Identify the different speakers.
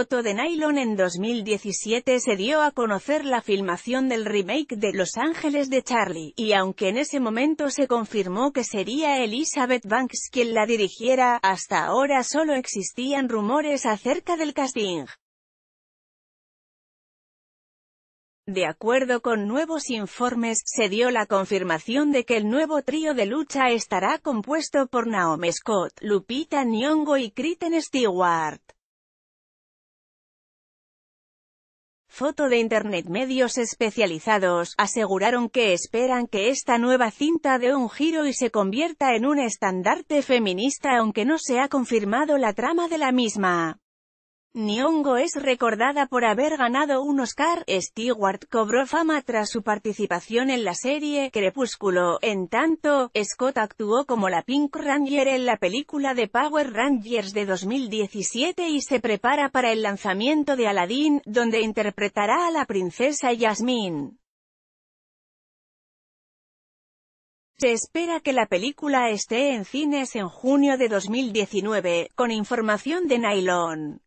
Speaker 1: Foto de Nylon en 2017 se dio a conocer la filmación del remake de Los Ángeles de Charlie, y aunque en ese momento se confirmó que sería Elizabeth Banks quien la dirigiera, hasta ahora solo existían rumores acerca del casting. De acuerdo con nuevos informes, se dio la confirmación de que el nuevo trío de lucha estará compuesto por Naomi Scott, Lupita Nyong'o y Kristen Stewart. foto de Internet. Medios especializados aseguraron que esperan que esta nueva cinta dé un giro y se convierta en un estandarte feminista aunque no se ha confirmado la trama de la misma. Nyong'o es recordada por haber ganado un Oscar. Stewart cobró fama tras su participación en la serie Crepúsculo. En tanto, Scott actuó como la Pink Ranger en la película de Power Rangers de 2017 y se prepara para el lanzamiento de Aladdin, donde interpretará a la princesa Yasmin. Se espera que la película esté en cines en junio de 2019, con información de Nylon.